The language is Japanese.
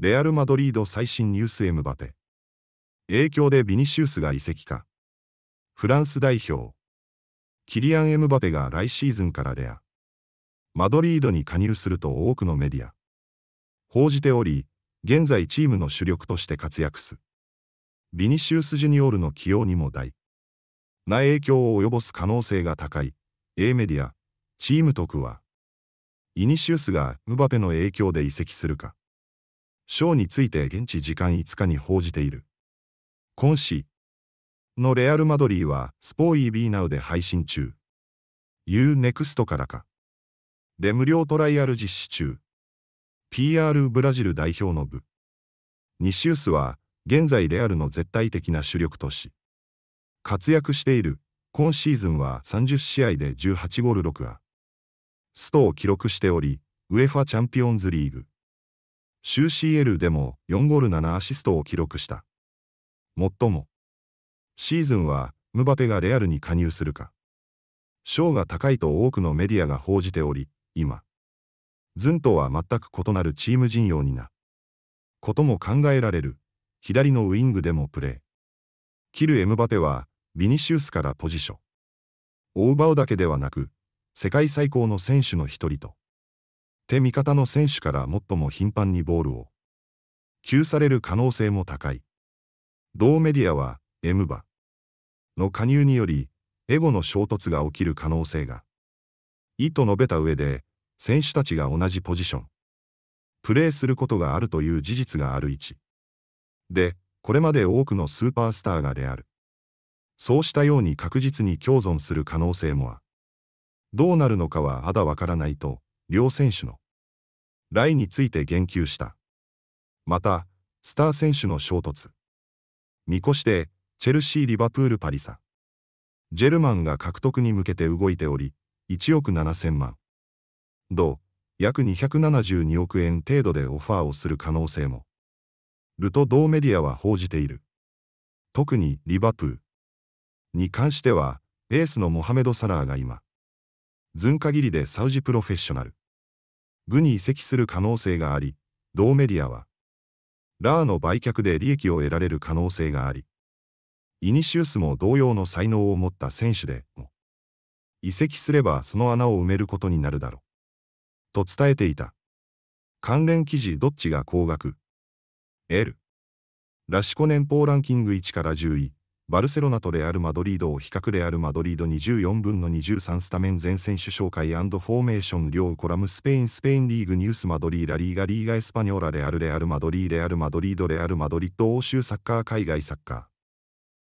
レアル・マドリード最新ニュースエムバペ。影響でビニシウスが移籍か。フランス代表。キリアン・エムバペが来シーズンからレア。マドリードに加入すると多くのメディア。報じており、現在チームの主力として活躍す。ビニシウス・ジュニオールの起用にも大。な影響を及ぼす可能性が高い。A メディア、チーム特は。イニシウスがムバペの影響で移籍するか。ーについて現地時間5日に報じている。今シのレアル・マドリーはスポーイービーナウで配信中。UNEXT からか。で無料トライアル実施中。PR ブラジル代表の部。ニシウスは現在レアルの絶対的な主力とし、活躍している今シーズンは30試合で18ゴール6ア。ストを記録しており、ウェファチャンピオンズリーグ。c CL でも4ゴール7アシストを記録した。もっとも、シーズンはムバペがレアルに加入するか、賞が高いと多くのメディアが報じており、今、ズンとは全く異なるチーム陣容にな、ことも考えられる、左のウイングでもプレー。キル・エムバペは、ビニシウスからポジション。オウバうだけではなく、世界最高の選手の一人と、って味方の選手から最も頻繁にボールを給される可能性も高い。同メディアはエムバの加入によりエゴの衝突が起きる可能性が。いと述べた上で選手たちが同じポジションプレーすることがあるという事実がある位置でこれまで多くのスーパースターがである。そうしたように確実に共存する可能性もあどうなるのかはまだわからないと両選手のランについて言及した。また、スター選手の衝突。見越して、チェルシー・リバプール・パリサ。ジェルマンが獲得に向けて動いており、1億7000万。ド、約272億円程度でオファーをする可能性も。ルと同メディアは報じている。特にリバプールに関しては、エースのモハメド・サラーが今、ずん限りでサウジプロフェッショナル具に移籍する可能性があり、同メディアは、ラーの売却で利益を得られる可能性があり、イニシウスも同様の才能を持った選手で、も移籍すればその穴を埋めることになるだろう。と伝えていた。関連記事どっちが高額 ?L。ラシコ年俸ランキング1から10位。バルセロナとレアル・マドリードを比較レアル・マドリード24分の23スタメン前選手紹介フォーメーション両コラムスペインスペインリーグニュースマドリーラリーガリーガエスパニョーラレアルレアルマドリーレアルマドリードレアルマドリッド欧州サッカー海外サッカー